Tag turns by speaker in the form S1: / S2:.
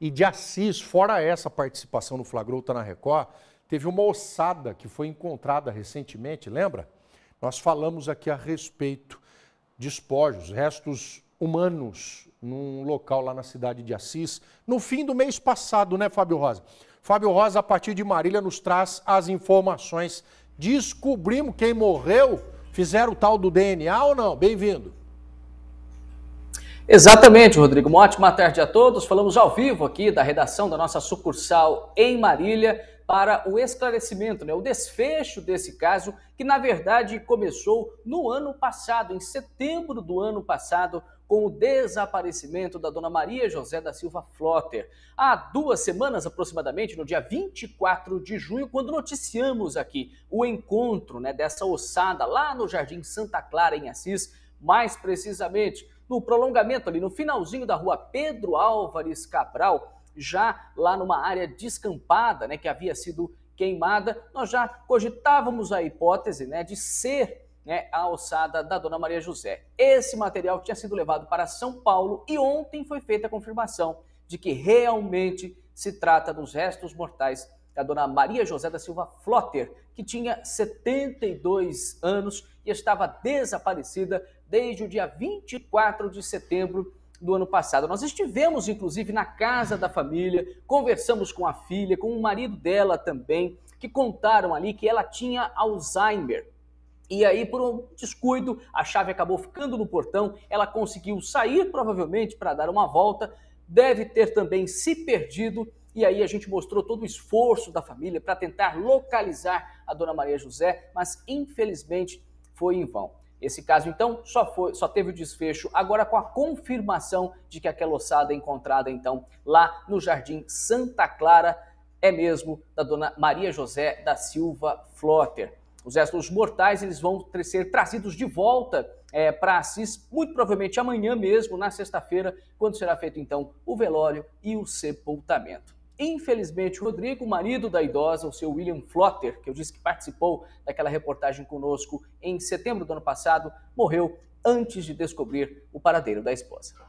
S1: e de Assis, fora essa participação no Flagrouta tá na Record, teve uma ossada que foi encontrada recentemente, lembra? Nós falamos aqui a respeito de espojos, restos humanos num local lá na cidade de Assis, no fim do mês passado, né, Fábio Rosa? Fábio Rosa, a partir de Marília, nos traz as informações. Descobrimos quem morreu, fizeram o tal do DNA ou não? Bem-vindo. Exatamente,
S2: Rodrigo. Uma ótima tarde a todos. Falamos ao vivo aqui da redação da nossa sucursal em Marília para o esclarecimento, né, o desfecho desse caso, que na verdade começou no ano passado, em setembro do ano passado, com o desaparecimento da dona Maria José da Silva Flotter. Há duas semanas aproximadamente, no dia 24 de junho, quando noticiamos aqui o encontro né, dessa ossada lá no Jardim Santa Clara, em Assis, mais precisamente no prolongamento ali, no finalzinho da rua Pedro Álvares Cabral, já lá numa área descampada, né, que havia sido queimada, nós já cogitávamos a hipótese, né, de ser né, a alçada da Dona Maria José. Esse material tinha sido levado para São Paulo e ontem foi feita a confirmação de que realmente se trata dos restos mortais da a dona Maria José da Silva Flotter, que tinha 72 anos e estava desaparecida desde o dia 24 de setembro do ano passado. Nós estivemos, inclusive, na casa da família, conversamos com a filha, com o marido dela também, que contaram ali que ela tinha Alzheimer. E aí, por um descuido, a chave acabou ficando no portão, ela conseguiu sair, provavelmente, para dar uma volta, deve ter também se perdido e aí a gente mostrou todo o esforço da família para tentar localizar a dona Maria José, mas infelizmente foi em vão. Esse caso, então, só, foi, só teve o desfecho agora com a confirmação de que aquela ossada é encontrada, então, lá no Jardim Santa Clara, é mesmo da dona Maria José da Silva Flotter. Os restos mortais eles vão ser trazidos de volta é, para Assis, muito provavelmente amanhã mesmo, na sexta-feira, quando será feito, então, o velório e o sepultamento. Infelizmente, o Rodrigo, marido da idosa, o seu William Flotter, que eu disse que participou daquela reportagem conosco em setembro do ano passado, morreu antes de descobrir o paradeiro da esposa.